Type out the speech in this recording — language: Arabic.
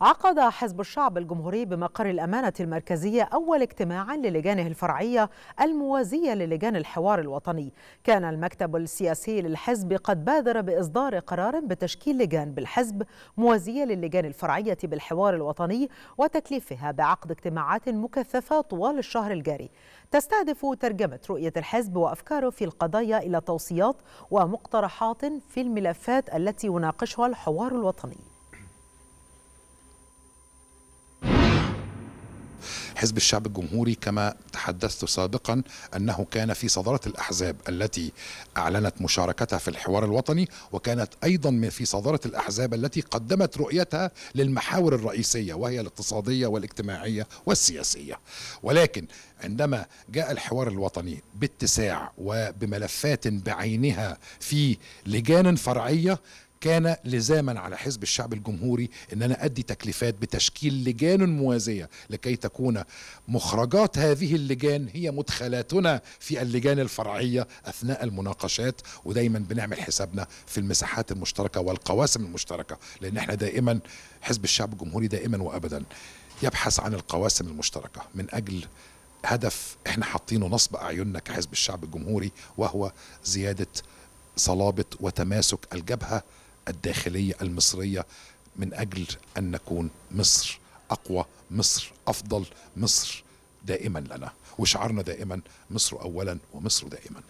عقد حزب الشعب الجمهوري بمقر الأمانة المركزية أول اجتماع للجانه الفرعية الموازية للجان الحوار الوطني كان المكتب السياسي للحزب قد بادر بإصدار قرار بتشكيل لجان بالحزب موازية للجان الفرعية بالحوار الوطني وتكليفها بعقد اجتماعات مكثفة طوال الشهر الجاري تستهدف ترجمة رؤية الحزب وأفكاره في القضايا إلى توصيات ومقترحات في الملفات التي يناقشها الحوار الوطني حزب الشعب الجمهوري كما تحدثت سابقا أنه كان في صدارة الأحزاب التي أعلنت مشاركتها في الحوار الوطني وكانت أيضا في صدارة الأحزاب التي قدمت رؤيتها للمحاور الرئيسية وهي الاقتصادية والاجتماعية والسياسية ولكن عندما جاء الحوار الوطني باتساع وبملفات بعينها في لجان فرعية كان لزاما على حزب الشعب الجمهوري ان انا ادي تكليفات بتشكيل لجان موازيه لكي تكون مخرجات هذه اللجان هي مدخلاتنا في اللجان الفرعيه اثناء المناقشات ودايما بنعمل حسابنا في المساحات المشتركه والقواسم المشتركه لان احنا دائما حزب الشعب الجمهوري دائما وابدا يبحث عن القواسم المشتركه من اجل هدف احنا حاطينه نصب اعيننا كحزب الشعب الجمهوري وهو زياده صلابه وتماسك الجبهه الداخلية المصرية من أجل أن نكون مصر أقوى مصر أفضل مصر دائما لنا وشعارنا دائما مصر أولا ومصر دائما